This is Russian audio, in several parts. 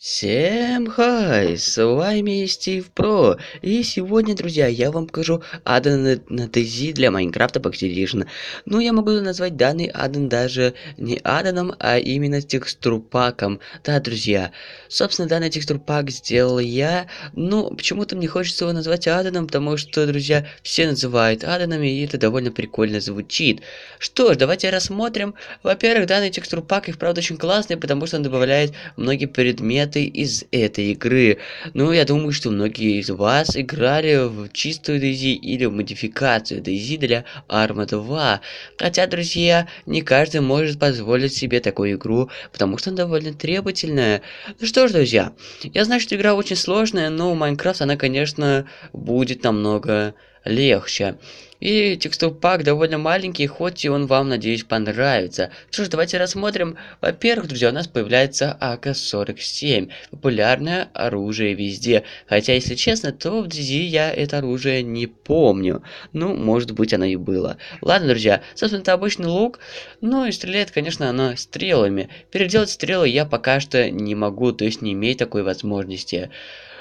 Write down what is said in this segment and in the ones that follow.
Всем хай, с вами Стив Про, и сегодня, друзья, я вам покажу аддон на ТЗ для Майнкрафта Pactidition. Ну, я могу назвать данный аддон даже не аддоном, а именно текстурпаком. Да, друзья, собственно, данный текстурпак сделал я, Ну, почему-то мне хочется его назвать аддоном, потому что, друзья, все называют аддонами, и это довольно прикольно звучит. Что ж, давайте рассмотрим. Во-первых, данный текстурпак их правда очень классный, потому что он добавляет многие предметы, взяты из этой игры. Ну, я думаю, что многие из вас играли в чистую DayZ или в модификацию DayZ для Arma 2. Хотя, друзья, не каждый может позволить себе такую игру, потому что она довольно требовательная. Ну что ж, друзья, я знаю, что игра очень сложная, но в Майнкрафт она, конечно, будет намного легче. И текстур пак довольно маленький, хоть и он вам, надеюсь, понравится. Что ж, давайте рассмотрим. Во-первых, друзья, у нас появляется АК-47. Популярное оружие везде. Хотя, если честно, то в DZ я это оружие не помню. Ну, может быть, оно и было. Ладно, друзья, собственно, это обычный лук. Ну, и стреляет, конечно, оно стрелами. Переделать стрелы я пока что не могу, то есть не имею такой возможности.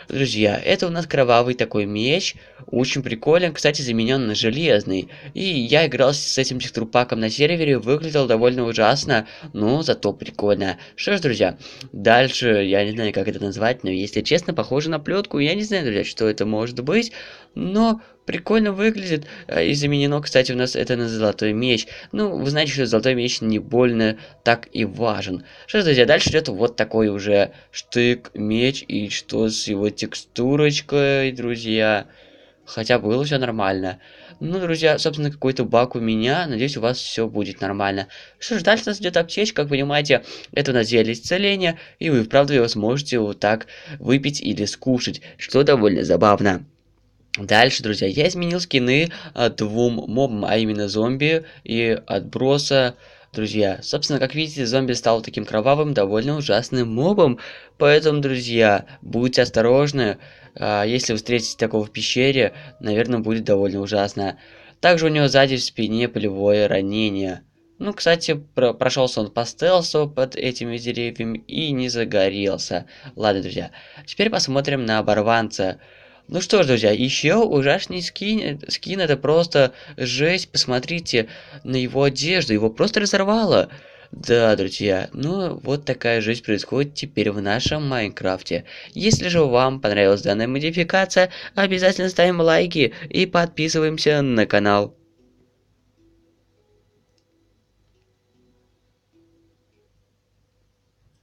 Друзья, Это у нас кровавый такой меч, очень прикольный. кстати, заменен на железный. И я играл с этим текстурпаком на сервере, выглядел довольно ужасно, но зато прикольно. Что ж, друзья, дальше, я не знаю, как это назвать, но если честно, похоже на плетку. Я не знаю, друзья, что это может быть, но прикольно выглядит. Э, и заменено, кстати, у нас это на золотой меч. Ну, вы знаете, что золотой меч не больно так и важен. Что ж, друзья, дальше идет вот такой уже штык-меч. И что с его текстурочкой, друзья? Хотя было все нормально. Ну, друзья, собственно, какой-то бак у меня. Надеюсь, у вас все будет нормально. Что ж, дальше у нас идет аптечка, как понимаете, это у нас зелье исцеления, и вы, правда, его сможете вот так выпить или скушать, что довольно забавно. Дальше, друзья, я изменил скины а, двум мобам, а именно зомби и отброса, друзья. Собственно, как видите, зомби стал таким кровавым, довольно ужасным мобом. Поэтому, друзья, будьте осторожны. А, если вы встретите такого в пещере, наверное, будет довольно ужасно. Также у него сзади в спине полевое ранение. Ну, кстати, про прошелся он по стелсу под этими деревьями и не загорелся. Ладно, друзья, теперь посмотрим на оборванца. Ну что ж, друзья, еще ужасный скин, скин это просто жесть, посмотрите на его одежду, его просто разорвало. Да, друзья, ну вот такая жизнь происходит теперь в нашем Майнкрафте. Если же вам понравилась данная модификация, обязательно ставим лайки и подписываемся на канал.